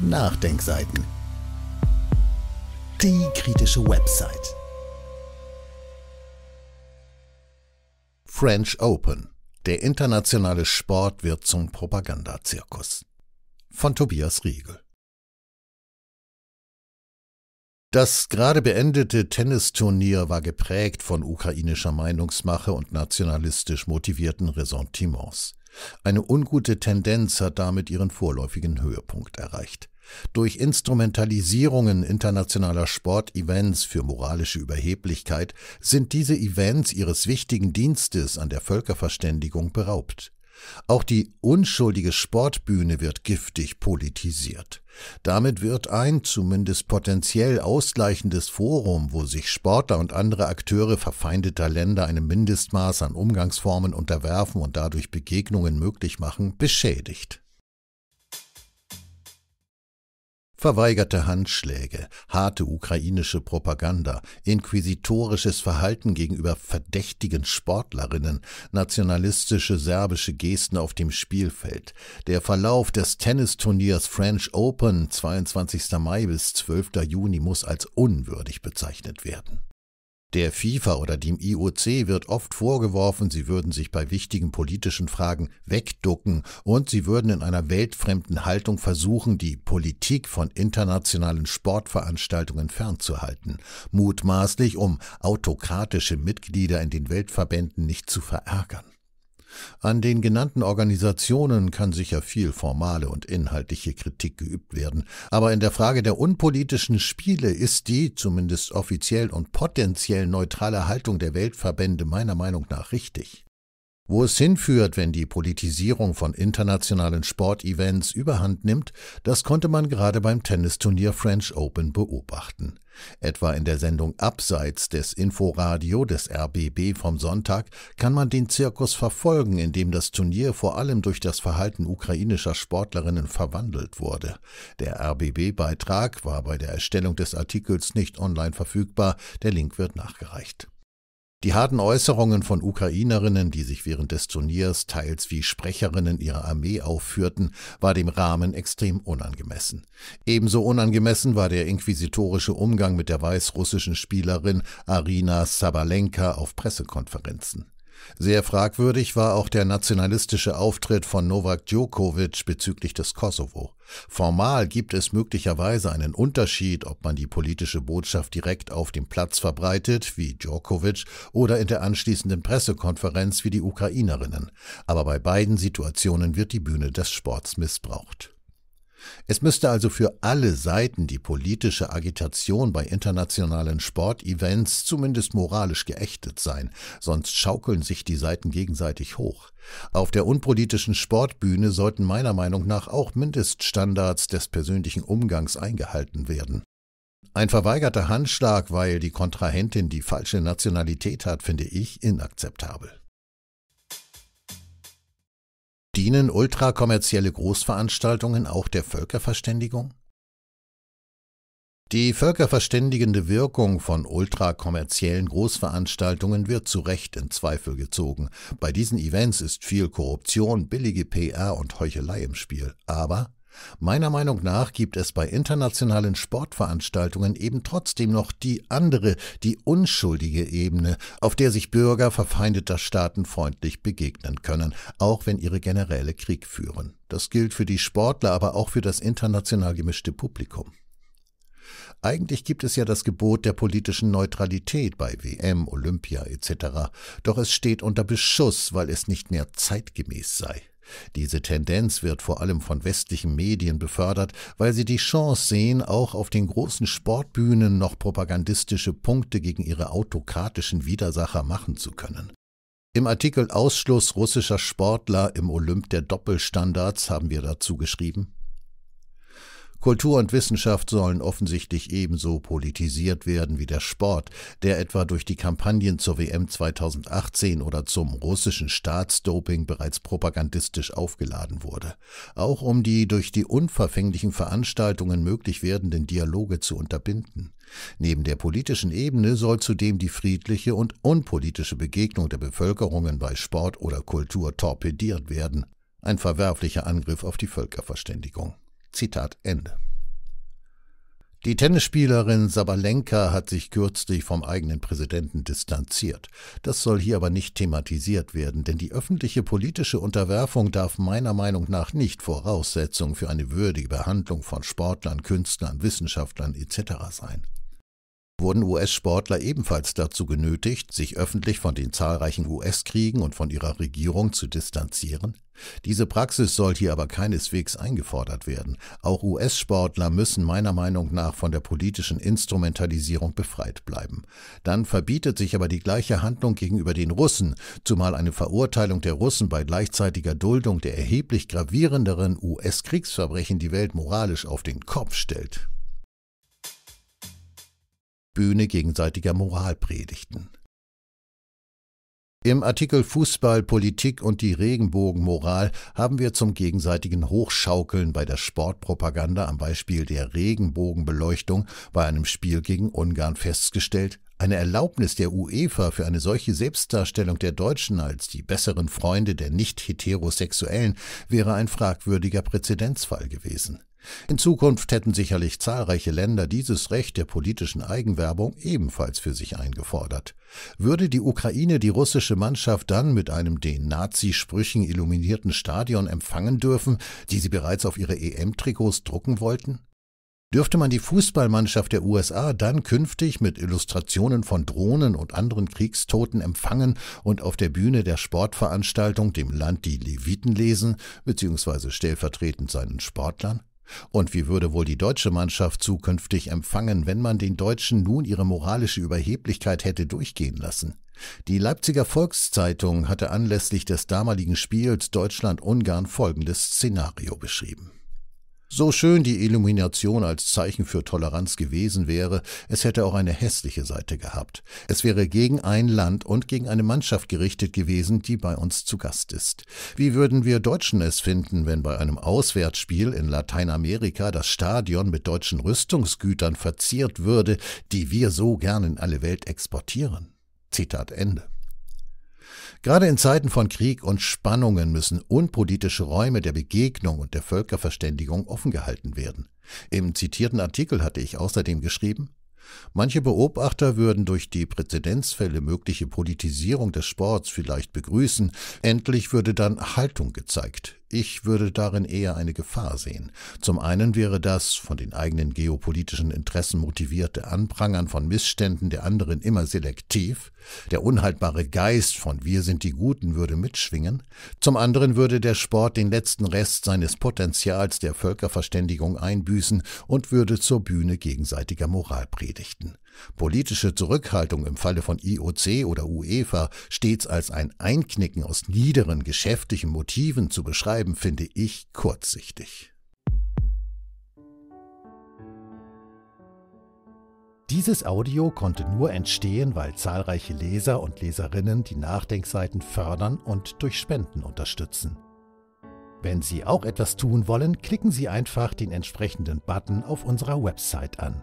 Nachdenkseiten. Die kritische Website. French Open. Der internationale Sport wird zum Propagandazirkus. Von Tobias Riegel. Das gerade beendete Tennisturnier war geprägt von ukrainischer Meinungsmache und nationalistisch motivierten Ressentiments. Eine ungute Tendenz hat damit ihren vorläufigen Höhepunkt erreicht. Durch Instrumentalisierungen internationaler Sportevents für moralische Überheblichkeit sind diese Events ihres wichtigen Dienstes an der Völkerverständigung beraubt auch die unschuldige Sportbühne wird giftig politisiert. Damit wird ein zumindest potenziell ausgleichendes Forum, wo sich Sportler und andere Akteure verfeindeter Länder einem Mindestmaß an Umgangsformen unterwerfen und dadurch Begegnungen möglich machen, beschädigt. Verweigerte Handschläge, harte ukrainische Propaganda, inquisitorisches Verhalten gegenüber verdächtigen Sportlerinnen, nationalistische serbische Gesten auf dem Spielfeld, der Verlauf des Tennisturniers French Open 22. Mai bis 12. Juni muss als unwürdig bezeichnet werden. Der FIFA oder dem IOC wird oft vorgeworfen, sie würden sich bei wichtigen politischen Fragen wegducken und sie würden in einer weltfremden Haltung versuchen, die Politik von internationalen Sportveranstaltungen fernzuhalten, mutmaßlich um autokratische Mitglieder in den Weltverbänden nicht zu verärgern. An den genannten Organisationen kann sicher viel formale und inhaltliche Kritik geübt werden, aber in der Frage der unpolitischen Spiele ist die, zumindest offiziell und potenziell neutrale Haltung der Weltverbände meiner Meinung nach richtig. Wo es hinführt, wenn die Politisierung von internationalen Sportevents überhand nimmt, das konnte man gerade beim Tennisturnier French Open beobachten. Etwa in der Sendung Abseits des Inforadio des RBB vom Sonntag kann man den Zirkus verfolgen, in dem das Turnier vor allem durch das Verhalten ukrainischer Sportlerinnen verwandelt wurde. Der RBB-Beitrag war bei der Erstellung des Artikels nicht online verfügbar, der Link wird nachgereicht. Die harten Äußerungen von Ukrainerinnen, die sich während des Turniers teils wie Sprecherinnen ihrer Armee aufführten, war dem Rahmen extrem unangemessen. Ebenso unangemessen war der inquisitorische Umgang mit der weißrussischen Spielerin Arina Sabalenka auf Pressekonferenzen. Sehr fragwürdig war auch der nationalistische Auftritt von Novak Djokovic bezüglich des Kosovo. Formal gibt es möglicherweise einen Unterschied, ob man die politische Botschaft direkt auf dem Platz verbreitet, wie Djokovic, oder in der anschließenden Pressekonferenz wie die Ukrainerinnen. Aber bei beiden Situationen wird die Bühne des Sports missbraucht. Es müsste also für alle Seiten die politische Agitation bei internationalen Sportevents zumindest moralisch geächtet sein, sonst schaukeln sich die Seiten gegenseitig hoch. Auf der unpolitischen Sportbühne sollten meiner Meinung nach auch Mindeststandards des persönlichen Umgangs eingehalten werden. Ein verweigerter Handschlag, weil die Kontrahentin die falsche Nationalität hat, finde ich inakzeptabel. Dienen ultrakommerzielle Großveranstaltungen auch der Völkerverständigung? Die völkerverständigende Wirkung von ultrakommerziellen Großveranstaltungen wird zu Recht in Zweifel gezogen. Bei diesen Events ist viel Korruption, billige PR und Heuchelei im Spiel. Aber Meiner Meinung nach gibt es bei internationalen Sportveranstaltungen eben trotzdem noch die andere, die unschuldige Ebene, auf der sich Bürger verfeindeter Staaten freundlich begegnen können, auch wenn ihre Generäle Krieg führen. Das gilt für die Sportler, aber auch für das international gemischte Publikum. Eigentlich gibt es ja das Gebot der politischen Neutralität bei WM, Olympia etc., doch es steht unter Beschuss, weil es nicht mehr zeitgemäß sei. Diese Tendenz wird vor allem von westlichen Medien befördert, weil sie die Chance sehen, auch auf den großen Sportbühnen noch propagandistische Punkte gegen ihre autokratischen Widersacher machen zu können. Im Artikel Ausschluss russischer Sportler im Olymp der Doppelstandards haben wir dazu geschrieben Kultur und Wissenschaft sollen offensichtlich ebenso politisiert werden wie der Sport, der etwa durch die Kampagnen zur WM 2018 oder zum russischen Staatsdoping bereits propagandistisch aufgeladen wurde. Auch um die durch die unverfänglichen Veranstaltungen möglich werdenden Dialoge zu unterbinden. Neben der politischen Ebene soll zudem die friedliche und unpolitische Begegnung der Bevölkerungen bei Sport oder Kultur torpediert werden. Ein verwerflicher Angriff auf die Völkerverständigung. Zitat Ende. Die Tennisspielerin Sabalenka hat sich kürzlich vom eigenen Präsidenten distanziert. Das soll hier aber nicht thematisiert werden, denn die öffentliche politische Unterwerfung darf meiner Meinung nach nicht Voraussetzung für eine würdige Behandlung von Sportlern, Künstlern, Wissenschaftlern etc. sein wurden US-Sportler ebenfalls dazu genötigt, sich öffentlich von den zahlreichen US-Kriegen und von ihrer Regierung zu distanzieren? Diese Praxis soll hier aber keineswegs eingefordert werden. Auch US-Sportler müssen meiner Meinung nach von der politischen Instrumentalisierung befreit bleiben. Dann verbietet sich aber die gleiche Handlung gegenüber den Russen, zumal eine Verurteilung der Russen bei gleichzeitiger Duldung der erheblich gravierenderen US-Kriegsverbrechen die Welt moralisch auf den Kopf stellt. Bühne gegenseitiger Moralpredigten. Im Artikel Fußball, Politik und die Regenbogenmoral haben wir zum gegenseitigen Hochschaukeln bei der Sportpropaganda am Beispiel der Regenbogenbeleuchtung bei einem Spiel gegen Ungarn festgestellt, eine Erlaubnis der UEFA für eine solche Selbstdarstellung der Deutschen als die besseren Freunde der nicht heterosexuellen wäre ein fragwürdiger Präzedenzfall gewesen. In Zukunft hätten sicherlich zahlreiche Länder dieses Recht der politischen Eigenwerbung ebenfalls für sich eingefordert. Würde die Ukraine die russische Mannschaft dann mit einem den Nazi-Sprüchen illuminierten Stadion empfangen dürfen, die sie bereits auf ihre EM-Trikots drucken wollten? Dürfte man die Fußballmannschaft der USA dann künftig mit Illustrationen von Drohnen und anderen Kriegstoten empfangen und auf der Bühne der Sportveranstaltung dem Land die Leviten lesen, beziehungsweise stellvertretend seinen Sportlern? Und wie würde wohl die deutsche Mannschaft zukünftig empfangen, wenn man den Deutschen nun ihre moralische Überheblichkeit hätte durchgehen lassen? Die Leipziger Volkszeitung hatte anlässlich des damaligen Spiels Deutschland-Ungarn folgendes Szenario beschrieben. So schön die Illumination als Zeichen für Toleranz gewesen wäre, es hätte auch eine hässliche Seite gehabt. Es wäre gegen ein Land und gegen eine Mannschaft gerichtet gewesen, die bei uns zu Gast ist. Wie würden wir Deutschen es finden, wenn bei einem Auswärtsspiel in Lateinamerika das Stadion mit deutschen Rüstungsgütern verziert würde, die wir so gern in alle Welt exportieren? Zitat Ende. Gerade in Zeiten von Krieg und Spannungen müssen unpolitische Räume der Begegnung und der Völkerverständigung offen gehalten werden. Im zitierten Artikel hatte ich außerdem geschrieben, Manche Beobachter würden durch die Präzedenzfälle mögliche Politisierung des Sports vielleicht begrüßen, endlich würde dann Haltung gezeigt. Ich würde darin eher eine Gefahr sehen. Zum einen wäre das von den eigenen geopolitischen Interessen motivierte Anprangern von Missständen der anderen immer selektiv, der unhaltbare Geist von Wir sind die Guten würde mitschwingen, zum anderen würde der Sport den letzten Rest seines Potenzials der Völkerverständigung einbüßen und würde zur Bühne gegenseitiger Moralpredigten. Politische Zurückhaltung im Falle von IOC oder UEFA stets als ein Einknicken aus niederen geschäftlichen Motiven zu beschreiben, finde ich kurzsichtig. Dieses Audio konnte nur entstehen, weil zahlreiche Leser und Leserinnen die Nachdenkseiten fördern und durch Spenden unterstützen. Wenn Sie auch etwas tun wollen, klicken Sie einfach den entsprechenden Button auf unserer Website an.